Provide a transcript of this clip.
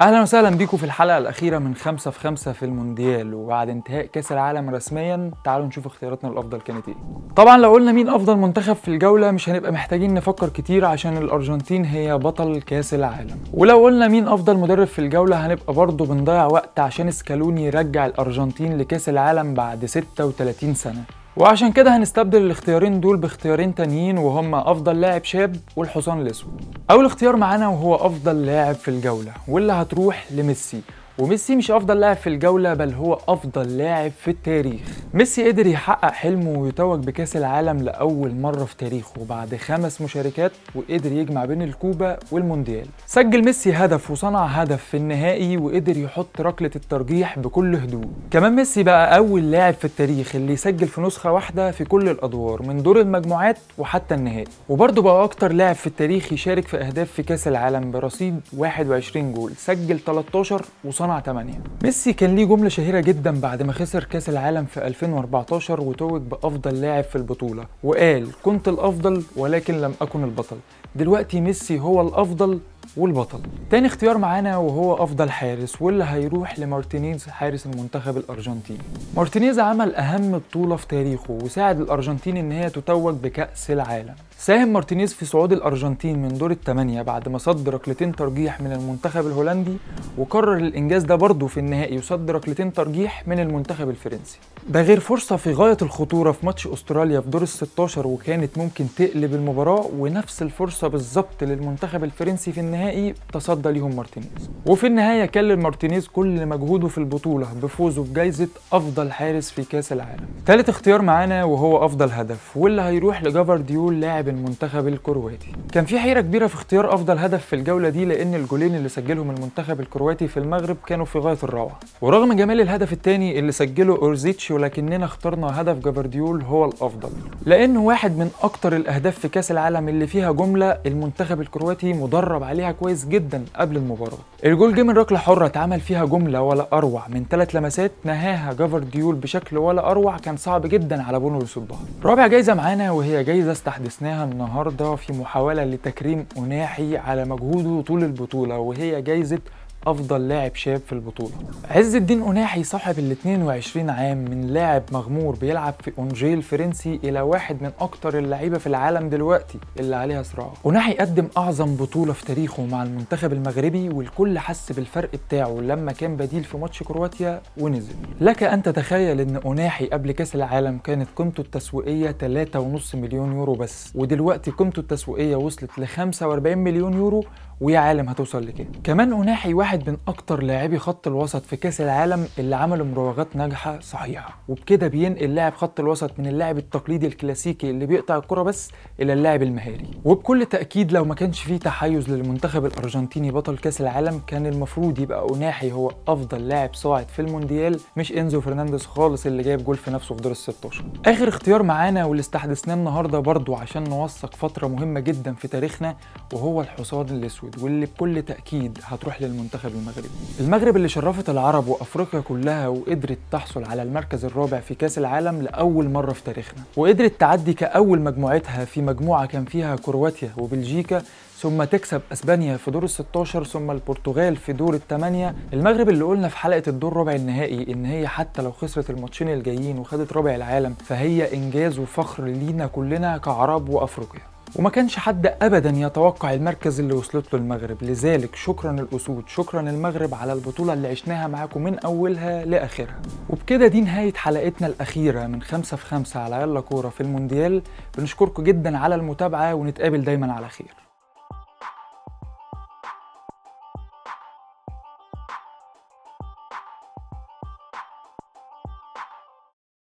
اهلا وسهلا بيكم في الحلقه الاخيره من خمسة في خمسة في المونديال وبعد انتهاء كاس العالم رسميا تعالوا نشوف اختياراتنا الافضل كانت ايه طبعا لو قلنا مين افضل منتخب في الجوله مش هنبقى محتاجين نفكر كتير عشان الارجنتين هي بطل كاس العالم ولو قلنا مين افضل مدرب في الجوله هنبقى برضه بنضيع وقت عشان سكالوني يرجع الارجنتين لكاس العالم بعد 36 سنه وعشان كده هنستبدل الاختيارين دول باختيارين تانيين وهما افضل لاعب شاب والحصان الاسود اول اختيار معانا وهو افضل لاعب في الجوله واللي هتروح لميسي وميسي مش افضل لاعب في الجوله بل هو افضل لاعب في التاريخ ميسي قدر يحقق حلمه ويتوج بكاس العالم لاول مره في تاريخه بعد خمس مشاركات وقدر يجمع بين الكوبا والمونديال سجل ميسي هدف وصنع هدف في النهائي وقدر يحط ركله الترجيح بكل هدوء كمان ميسي بقى اول لاعب في التاريخ اللي يسجل في نسخه واحده في كل الادوار من دور المجموعات وحتى النهائي وبرده بقى اكتر لاعب في التاريخ يشارك في اهداف في كاس العالم برصيد 21 جول سجل 13 وصنع صنع 8 ميسي كان ليه جمله شهيره جدا بعد ما خسر كاس العالم في 2014 وتوج بافضل لاعب في البطوله وقال كنت الافضل ولكن لم اكن البطل دلوقتي ميسي هو الافضل والبطل تاني اختيار معانا وهو افضل حارس واللي هيروح لمارتينيز حارس المنتخب الارجنتيني مارتينيز عمل اهم بطوله في تاريخه وساعد الارجنتين ان هي تتوج بكاس العالم ساهم مارتينيز في صعود الأرجنتين من دور الثمانية بعد ما صد ركلتين ترجيح من المنتخب الهولندي وكرر الإنجاز ده برضه في النهائي وصد ركلتين ترجيح من المنتخب الفرنسي ده غير فرصة في غاية الخطورة في ماتش أستراليا في دور ال 16 وكانت ممكن تقلب المباراة ونفس الفرصة بالظبط للمنتخب الفرنسي في النهائي تصدى ليهم مارتينيز وفي النهاية كلل مارتينيز كل مجهوده في البطولة بفوزه بجائزة أفضل حارس في كأس العالم ثالث اختيار معانا وهو أفضل هدف واللي هيروح لجافارديول لاعب لاعب المنتخب الكرواتي كان في حيرة كبيرة في اختيار أفضل هدف في الجولة دي لأن الجولين اللي سجلهم المنتخب الكرواتي في المغرب كانوا في غاية الروعة ورغم جمال الهدف الثاني اللي سجله أورزيتش ولكننا اخترنا هدف جافارديول هو الأفضل لأنه واحد من أكتر الأهداف في كأس العالم اللي فيها جملة المنتخب الكرواتي مدرب عليها كويس جدا قبل المباراة الجول جه من ركلة حرة اتعمل فيها جملة ولا أروع من ثلاث لمسات نهاها جافارديول بشكل ولا أروع كان صعب جدا على بونو يصدها رابع جايزة معانا وهي جايزة استحدثناها معاها النهارده في محاوله لتكريم اناحي على مجهوده طول البطوله وهي جايزه افضل لاعب شاب في البطوله عز الدين اناحي صاحب ال 22 عام من لاعب مغمور بيلعب في اونجي الفرنسي الى واحد من اكتر اللعيبه في العالم دلوقتي اللي عليها صراع اناحي قدم اعظم بطوله في تاريخه مع المنتخب المغربي والكل حس بالفرق بتاعه لما كان بديل في ماتش كرواتيا ونزل لك ان تتخيل ان اناحي قبل كاس العالم كانت قيمته التسويقيه 3.5 مليون يورو بس ودلوقتي قيمته التسويقيه وصلت ل 45 مليون يورو ويا عالم هتوصل لكده كمان أناحي واحد من أكتر لاعبي خط الوسط في كأس العالم اللي عملوا مراوغات ناجحة صحيحة وبكده بينقل لاعب خط الوسط من اللاعب التقليدي الكلاسيكي اللي بيقطع الكرة بس إلى اللاعب المهاري وبكل تأكيد لو ما كانش فيه تحيز للمنتخب الأرجنتيني بطل كأس العالم كان المفروض يبقى أناحي هو أفضل لاعب صاعد في المونديال مش إنزو فرنانديز خالص اللي جايب جول في نفسه في دور ال 16 آخر اختيار معانا واللي استحدثناه النهارده برضو عشان نوثق فترة مهمة جدا في تاريخنا وهو الحصان الأسود الأسود واللي بكل تأكيد هتروح للمنتخب المغربي المغرب اللي شرفت العرب وأفريقيا كلها وقدرت تحصل على المركز الرابع في كأس العالم لأول مرة في تاريخنا وقدرت تعدي كأول مجموعتها في مجموعة كان فيها كرواتيا وبلجيكا ثم تكسب اسبانيا في دور ال 16 ثم البرتغال في دور الثمانيه المغرب اللي قلنا في حلقه الدور ربع النهائي ان هي حتى لو خسرت الماتشين الجايين وخدت ربع العالم فهي انجاز وفخر لينا كلنا كعرب وافريقيا وما كانش حد ابدا يتوقع المركز اللي وصلت له المغرب لذلك شكرا الاسود شكرا المغرب على البطوله اللي عشناها معاكم من اولها لاخرها وبكده دي نهايه حلقتنا الاخيره من خمسة في خمسة على يلا كوره في المونديال بنشكركم جدا على المتابعه ونتقابل دايما على خير